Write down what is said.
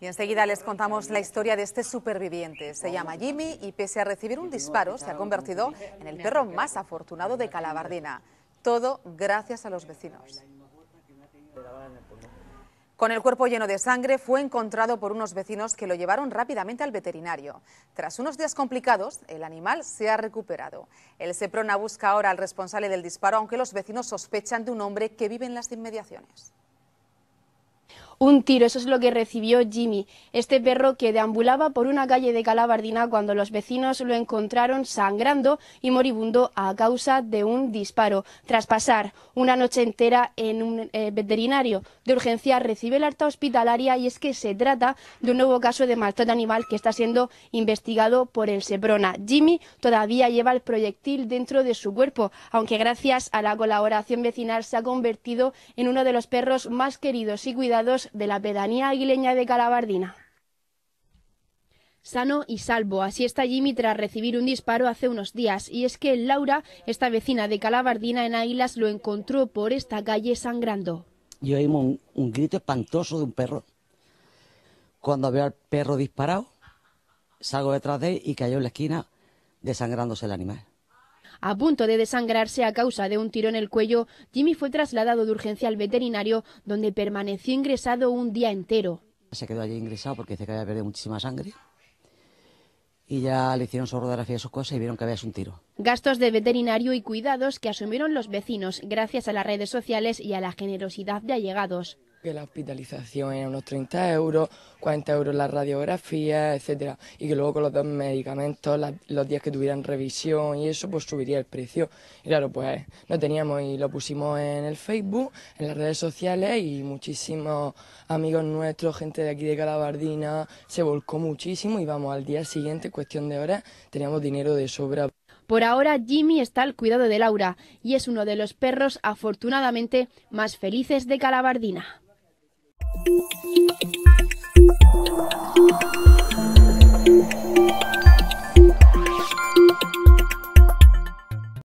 Y enseguida les contamos la historia de este superviviente. Se llama Jimmy y pese a recibir un disparo se ha convertido en el perro más afortunado de Calabardina. Todo gracias a los vecinos. Con el cuerpo lleno de sangre fue encontrado por unos vecinos que lo llevaron rápidamente al veterinario. Tras unos días complicados, el animal se ha recuperado. El Seprona busca ahora al responsable del disparo, aunque los vecinos sospechan de un hombre que vive en las inmediaciones un tiro, eso es lo que recibió Jimmy, este perro que deambulaba por una calle de Calabardina cuando los vecinos lo encontraron sangrando y moribundo a causa de un disparo. Tras pasar una noche entera en un eh, veterinario de urgencia, recibe el alta hospitalaria y es que se trata de un nuevo caso de maltrato animal que está siendo investigado por el Seprona. Jimmy todavía lleva el proyectil dentro de su cuerpo, aunque gracias a la colaboración vecinal se ha convertido en uno de los perros más queridos y cuidados de la pedanía aguileña de Calabardina. Sano y salvo, así está Jimmy tras recibir un disparo hace unos días, y es que Laura, esta vecina de Calabardina en Águilas, lo encontró por esta calle sangrando. Yo oímos un, grito espantoso de un perro. Cuando veo al perro disparado, salgo detrás de él y cayó en la esquina desangrándose el animal. A punto de desangrarse a causa de un tiro en el cuello, Jimmy fue trasladado de urgencia al veterinario, donde permaneció ingresado un día entero. Se quedó allí ingresado porque dice que había perdido muchísima sangre y ya le hicieron su y sus cosas y vieron que había un tiro. Gastos de veterinario y cuidados que asumieron los vecinos gracias a las redes sociales y a la generosidad de allegados que la hospitalización era unos 30 euros, 40 euros la radiografía, etcétera, y que luego con los dos medicamentos, los días que tuvieran revisión y eso, pues subiría el precio. Y claro, pues no teníamos y lo pusimos en el Facebook, en las redes sociales y muchísimos amigos nuestros, gente de aquí de Calabardina, se volcó muchísimo y vamos, al día siguiente, cuestión de horas, teníamos dinero de sobra. Por ahora, Jimmy está al cuidado de Laura y es uno de los perros afortunadamente más felices de Calabardina.